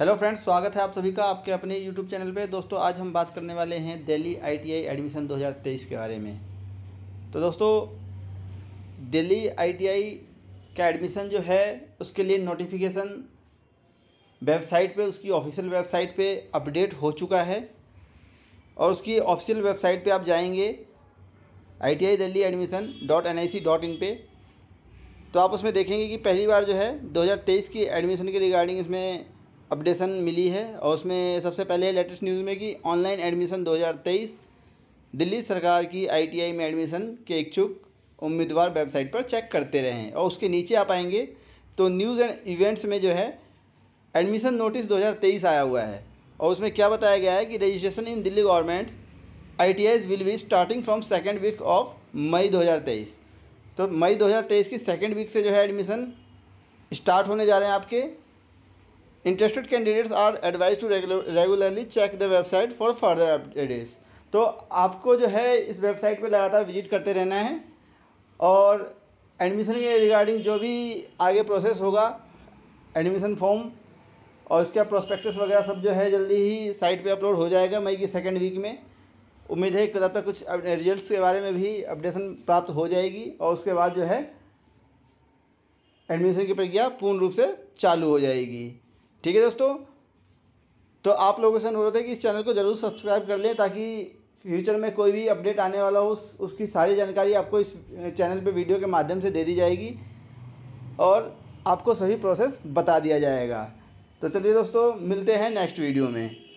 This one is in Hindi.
हेलो फ्रेंड्स स्वागत है आप सभी का आपके अपने यूट्यूब चैनल पे दोस्तों आज हम बात करने वाले हैं दिल्ली आईटीआई एडमिशन 2023 के बारे में तो दोस्तों दिल्ली आईटीआई का एडमिशन जो है उसके लिए नोटिफिकेशन वेबसाइट पे उसकी ऑफिशियल वेबसाइट पे अपडेट हो चुका है और उसकी ऑफिशियल वेबसाइट पर आप जाएँगे I T I Delhi admission dot N I C dot in पर तो आप उसमें देखेंगे कि पहली बार जो है 2023 की एडमिशन के रिगार्डिंग इसमें अपडेशन मिली है और उसमें सबसे पहले लेटेस्ट न्यूज़ में कि ऑनलाइन एडमिशन 2023 दिल्ली सरकार की आईटीआई में एडमिशन के इच्छुक उम्मीदवार वेबसाइट पर चेक करते रहें और उसके नीचे आप आएंगे तो न्यूज़ एंड इवेंट्स में जो है एडमिशन नोटिस 2023 आया हुआ है और उसमें क्या बताया गया है कि registration in Delhi government's I T will be starting from second week of May दो तो मई दो की सेकेंड वीक से जो है एडमिशन स्टार्ट होने जा रहे हैं आपके interested candidates are advised to regularly check the website for further updates तो आपको जो है इस वेबसाइट पे लगातार विजिट करते रहना है और एडमिशन के रिगार्डिंग जो भी आगे प्रोसेस होगा एडमिशन फॉर्म और इसका प्रोस्पेक्टस वगैरह सब जो है जल्दी ही साइट पे अपलोड हो जाएगा मई की सेकेंड वीक में उम्मीद है कि तब तक कुछ रिजल्ट्स के बारे में भी अपडेशन प्राप्त हो जाएगी और उसके बाद जो है एडमिशन की प्रक्रिया पूर्ण रूप से चालू हो जाएगी ठीक है दोस्तों तो आप लोगों से अनुरोध है कि इस चैनल को ज़रूर सब्सक्राइब कर लें ताकि फ्यूचर में कोई भी अपडेट आने वाला हो उस उसकी सारी जानकारी आपको इस चैनल पे वीडियो के माध्यम से दे दी जाएगी और आपको सभी प्रोसेस बता दिया जाएगा तो चलिए दोस्तों मिलते हैं नेक्स्ट वीडियो में